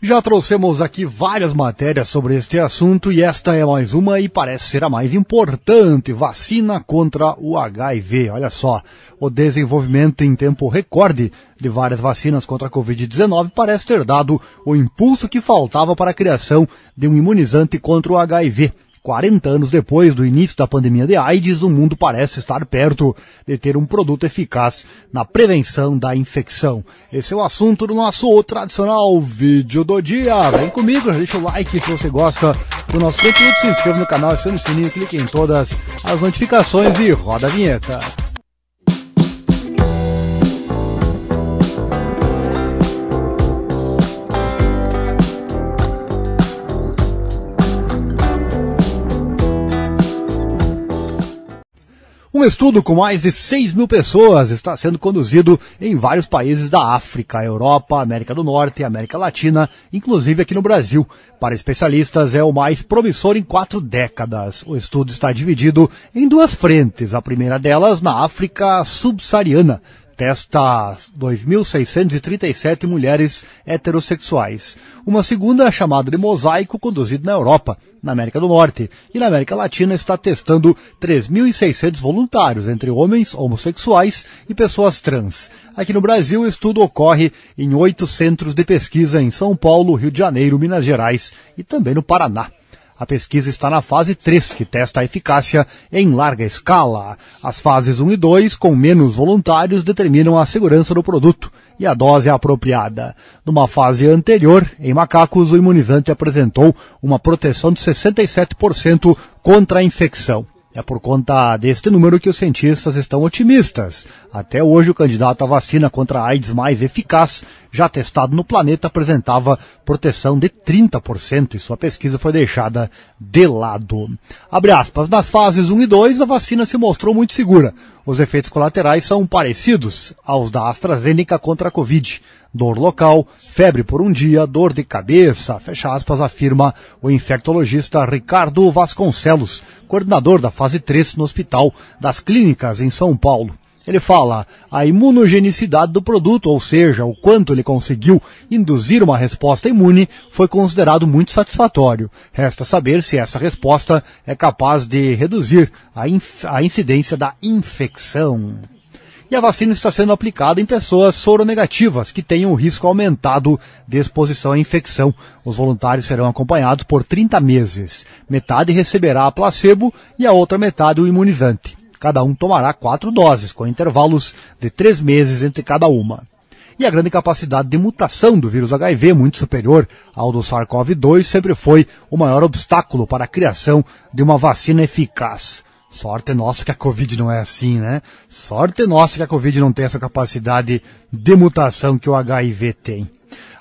Já trouxemos aqui várias matérias sobre este assunto e esta é mais uma e parece ser a mais importante: vacina contra o HIV. Olha só, o desenvolvimento em tempo recorde de várias vacinas contra a Covid-19 parece ter dado o impulso que faltava para a criação de um imunizante contra o HIV. 40 anos depois do início da pandemia de AIDS, o mundo parece estar perto de ter um produto eficaz na prevenção da infecção. Esse é o assunto do nosso tradicional vídeo do dia. Vem comigo, deixa o like se você gosta do nosso conteúdo, se inscreva no canal, acione o sininho, clique em todas as notificações e roda a vinheta. Um estudo com mais de 6 mil pessoas está sendo conduzido em vários países da África, Europa, América do Norte, América Latina, inclusive aqui no Brasil. Para especialistas, é o mais promissor em quatro décadas. O estudo está dividido em duas frentes. A primeira delas na África subsaariana, testa 2.637 mulheres heterossexuais. Uma segunda, chamada de Mosaico, conduzida na Europa, na América do Norte. E na América Latina está testando 3.600 voluntários, entre homens homossexuais e pessoas trans. Aqui no Brasil, o estudo ocorre em oito centros de pesquisa em São Paulo, Rio de Janeiro, Minas Gerais e também no Paraná. A pesquisa está na fase 3, que testa a eficácia em larga escala. As fases 1 e 2, com menos voluntários, determinam a segurança do produto e a dose apropriada. Numa fase anterior, em macacos, o imunizante apresentou uma proteção de 67% contra a infecção. É por conta deste número que os cientistas estão otimistas. Até hoje, o candidato à vacina contra a AIDS mais eficaz, já testado no planeta, apresentava proteção de 30% e sua pesquisa foi deixada de lado. Aspas, nas fases 1 e 2, a vacina se mostrou muito segura. Os efeitos colaterais são parecidos aos da AstraZeneca contra a Covid. Dor local, febre por um dia, dor de cabeça, fecha aspas, afirma o infectologista Ricardo Vasconcelos, coordenador da fase 3 no Hospital das Clínicas em São Paulo. Ele fala a imunogenicidade do produto, ou seja, o quanto ele conseguiu induzir uma resposta imune, foi considerado muito satisfatório. Resta saber se essa resposta é capaz de reduzir a, inf- a incidência da infecção e a vacina está sendo aplicada em pessoas soronegativas que têm um risco aumentado de exposição à infecção. Os voluntários serão acompanhados por 30 meses. Metade receberá placebo e a outra metade o imunizante. Cada um tomará quatro doses, com intervalos de três meses entre cada uma. E a grande capacidade de mutação do vírus HIV, muito superior ao do SARS-CoV-2, sempre foi o maior obstáculo para a criação de uma vacina eficaz. Sorte nossa que a Covid não é assim, né? Sorte nossa que a Covid não tem essa capacidade de mutação que o HIV tem.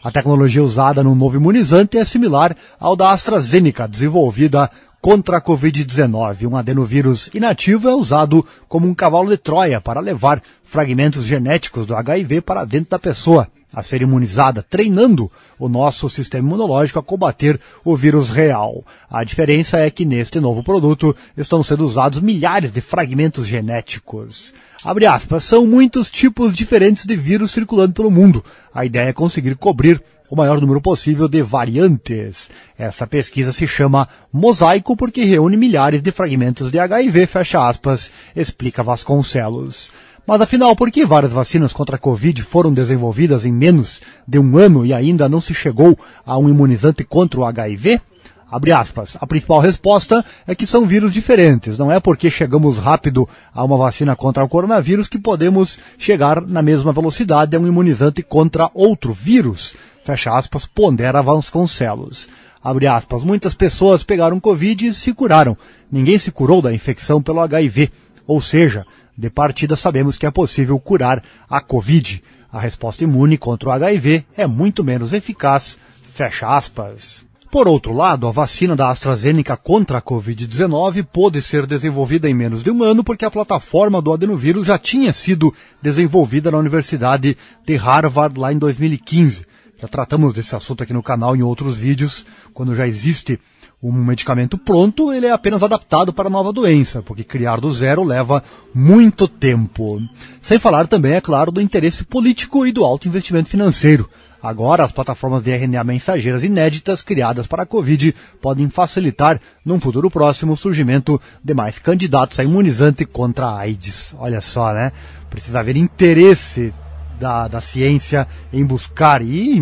A tecnologia usada no novo imunizante é similar ao da AstraZeneca, desenvolvida contra a Covid-19. Um adenovírus inativo é usado como um cavalo de Troia para levar fragmentos genéticos do HIV para dentro da pessoa a ser imunizada, treinando o nosso sistema imunológico a combater o vírus real. A diferença é que neste novo produto estão sendo usados milhares de fragmentos genéticos. Abre aspas, são muitos tipos diferentes de vírus circulando pelo mundo. A ideia é conseguir cobrir o maior número possível de variantes. Essa pesquisa se chama Mosaico porque reúne milhares de fragmentos de HIV, fecha aspas, explica Vasconcelos. Mas afinal, por que várias vacinas contra a Covid foram desenvolvidas em menos de um ano e ainda não se chegou a um imunizante contra o HIV? Abre aspas. A principal resposta é que são vírus diferentes. Não é porque chegamos rápido a uma vacina contra o coronavírus que podemos chegar na mesma velocidade a um imunizante contra outro vírus. Fecha aspas, pondera Vasconcelos. Abre aspas, muitas pessoas pegaram Covid e se curaram. Ninguém se curou da infecção pelo HIV. Ou seja, de partida sabemos que é possível curar a Covid. A resposta imune contra o HIV é muito menos eficaz. Fecha aspas. Por outro lado, a vacina da AstraZeneca contra a Covid-19 pôde ser desenvolvida em menos de um ano porque a plataforma do adenovírus já tinha sido desenvolvida na Universidade de Harvard lá em 2015. Já tratamos desse assunto aqui no canal em outros vídeos. Quando já existe um medicamento pronto, ele é apenas adaptado para a nova doença, porque criar do zero leva muito tempo. Sem falar também, é claro, do interesse político e do alto investimento financeiro. Agora, as plataformas de RNA mensageiras inéditas criadas para a Covid podem facilitar, num futuro próximo, o surgimento de mais candidatos a imunizante contra a AIDS. Olha só, né? Precisa haver interesse da, da ciência em buscar, e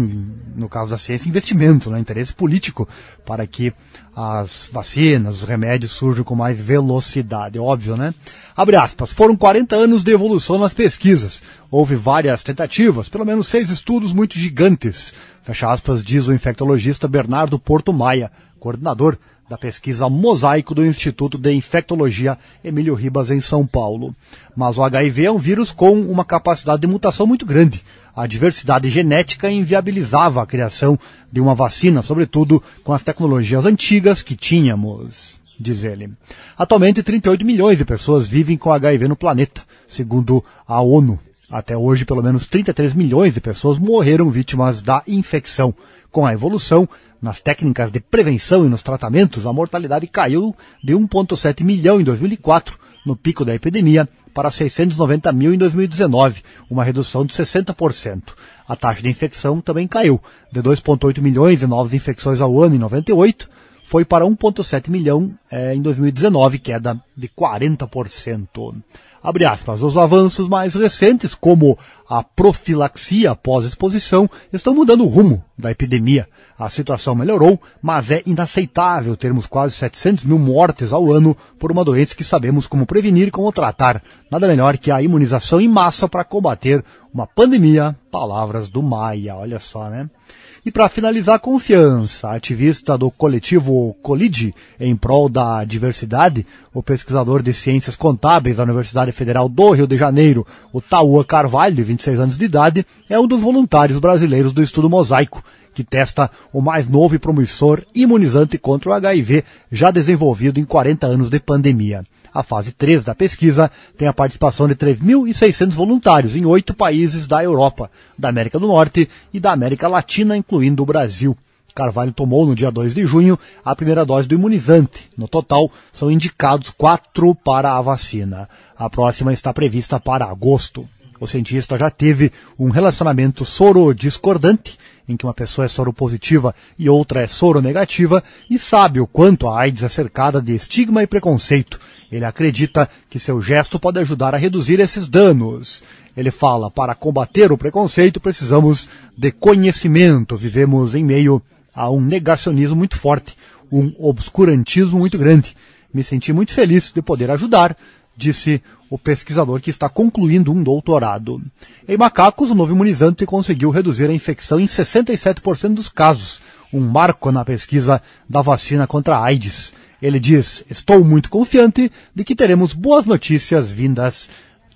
no caso da ciência, investimento, né, interesse político, para que as vacinas, os remédios surjam com mais velocidade, óbvio, né? Abre aspas, foram 40 anos de evolução nas pesquisas. Houve várias tentativas, pelo menos seis estudos muito gigantes. Fecha aspas, diz o infectologista Bernardo Porto Maia, coordenador da pesquisa Mosaico do Instituto de Infectologia Emílio Ribas, em São Paulo. Mas o HIV é um vírus com uma capacidade de mutação muito grande. A diversidade genética inviabilizava a criação de uma vacina, sobretudo com as tecnologias antigas que tínhamos diz ele. Atualmente, 38 milhões de pessoas vivem com HIV no planeta, segundo a ONU. Até hoje, pelo menos 33 milhões de pessoas morreram vítimas da infecção. Com a evolução, nas técnicas de prevenção e nos tratamentos, a mortalidade caiu de 1,7 milhão em 2004, no pico da epidemia, para 690 mil em 2019, uma redução de 60%. A taxa de infecção também caiu, de 2,8 milhões de novas infecções ao ano em 98, foi para 1,7 milhão eh, em 2019, queda de 40%. Abre aspas, os avanços mais recentes, como a profilaxia após exposição, estão mudando o rumo da epidemia. A situação melhorou, mas é inaceitável termos quase 700 mil mortes ao ano por uma doença que sabemos como prevenir e como tratar. Nada melhor que a imunização em massa para combater uma pandemia. Palavras do Maia, olha só, né? E para finalizar, confiança. Ativista do coletivo Colide em prol da diversidade, o pesquisador de ciências contábeis da Universidade Federal do Rio de Janeiro, o Taua Carvalho, de 26 anos de idade, é um dos voluntários brasileiros do estudo Mosaico, que testa o mais novo e promissor imunizante contra o HIV já desenvolvido em 40 anos de pandemia. A fase 3 da pesquisa tem a participação de 3.600 voluntários em oito países da Europa, da América do Norte e da América Latina, incluindo o Brasil. Carvalho tomou no dia 2 de junho a primeira dose do imunizante. No total, são indicados quatro para a vacina. A próxima está prevista para agosto. O cientista já teve um relacionamento sorodiscordante, em que uma pessoa é soropositiva e outra é soronegativa, e sabe o quanto a AIDS é cercada de estigma e preconceito. Ele acredita que seu gesto pode ajudar a reduzir esses danos. Ele fala: para combater o preconceito, precisamos de conhecimento. Vivemos em meio a um negacionismo muito forte, um obscurantismo muito grande. Me senti muito feliz de poder ajudar disse o pesquisador que está concluindo um doutorado. Em macacos, o novo imunizante conseguiu reduzir a infecção em 67% dos casos, um marco na pesquisa da vacina contra a AIDS. Ele diz: Estou muito confiante de que teremos boas notícias vindas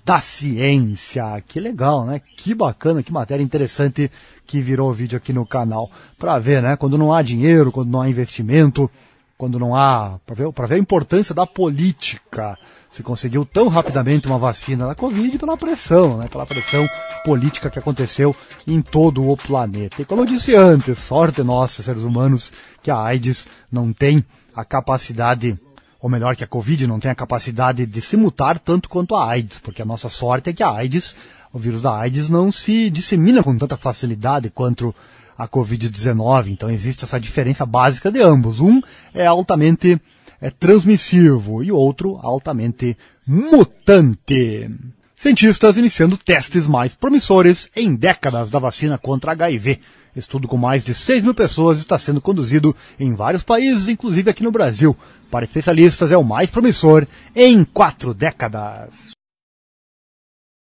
da ciência. Que legal, né? Que bacana, que matéria interessante que virou vídeo aqui no canal. Para ver, né? Quando não há dinheiro, quando não há investimento, quando não há, para ver, ver a importância da política. Se conseguiu tão rapidamente uma vacina da Covid pela pressão, né? pela pressão política que aconteceu em todo o planeta. E como eu disse antes, sorte nossa, seres humanos, que a AIDS não tem a capacidade, ou melhor, que a Covid não tem a capacidade de se mutar tanto quanto a AIDS, porque a nossa sorte é que a AIDS, o vírus da AIDS, não se dissemina com tanta facilidade quanto a Covid-19. Então existe essa diferença básica de ambos. Um é altamente é, transmissivo e outro altamente mutante. Cientistas iniciando testes mais promissores em décadas da vacina contra HIV. Estudo com mais de 6 mil pessoas está sendo conduzido em vários países, inclusive aqui no Brasil. Para especialistas, é o mais promissor em quatro décadas.